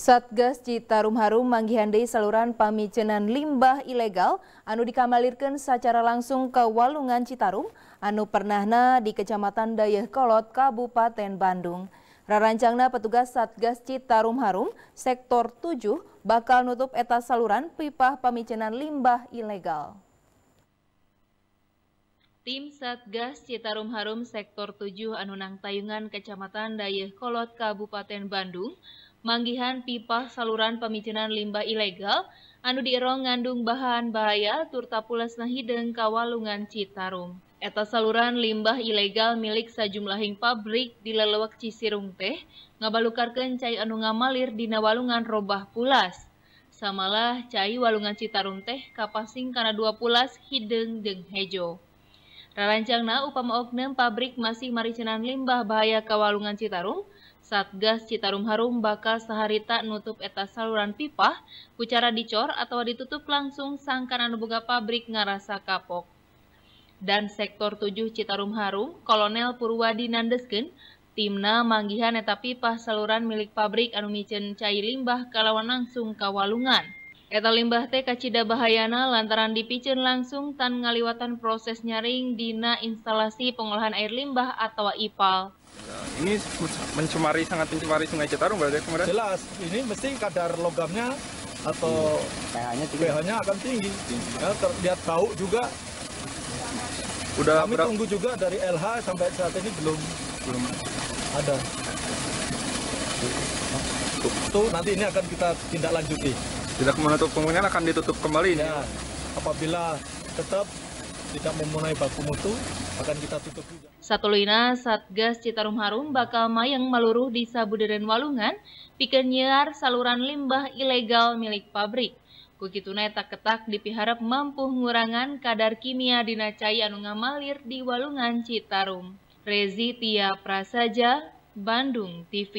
Satgas Citarum Harum manggihandei saluran pamicenan limbah ilegal anu dikamalirkan secara langsung ke Walungan Citarum anu pernahna di Kecamatan Dayeh Kolot, Kabupaten Bandung. Rarancangna petugas Satgas Citarum Harum Sektor 7 bakal nutup eta saluran pipah pamicenan limbah ilegal. Tim Satgas Citarum Harum Sektor 7 Anunang Tayungan Kecamatan Dayeh Kolot, Kabupaten Bandung Manggihan pipah saluran pemicenan limbah ilegal, anu dirong ngandung bahan baraya turta pulas nahing kawalungan Citarum. Eas saluran limbah ilegal milik sa jumlahing pabrik di lelewak Csirung teh nga balukaken cair anu nga malir dina walungan robba pulas, Samalah cai walungan Crum teh kapasingkana dua pulas hidng-deng hejo. Raranca na upamaoknem pabrik masih maricenan limbah bahaya kawalungan Citarum, Satgas Citarum Harum bakal sehari tak nutup etas saluran pipa, kucara dicor atau ditutup langsung sangkan anu boga pabrik ngarasa kapok. Dan sektor 7 Citarum Harum, Kolonel Purwadi Nandesken, timna manggihan eta pipa saluran milik pabrik anu micen cair limbah kalawan langsung kawalungan. Eta limbah teh kacida bahayana lantaran dipiceun langsung tan ngaliwatan proses nyaring dina instalasi pengolahan air limbah atau IPAL. Ini mencemari sangat mencemari Sungai Citarum berarti kemarin. Jelas, ini mesti kadar logamnya atau pH-nya hmm. pH-nya akan tinggi. tinggi. Ya, terlihat bau juga. Udah Kami berapa? tunggu juga dari LH sampai saat ini belum belum ada. Tuh, nanti ini akan kita tindak lanjuti tidak menutup kemungkinan akan ditutup kembali Ya, apabila tetap tidak memenuhi baku mutu, akan kita tutup juga. Satu lina Satgas Citarum Harum bakal mayang meluruh di Sabuderen Walungan, pikir nyiar saluran limbah ilegal milik pabrik. naik tak ketak dipiharap mampu ngurangan kadar kimia dina cai anu ngamalir di Walungan Citarum. Rezi Tia Prasaja, Bandung TV.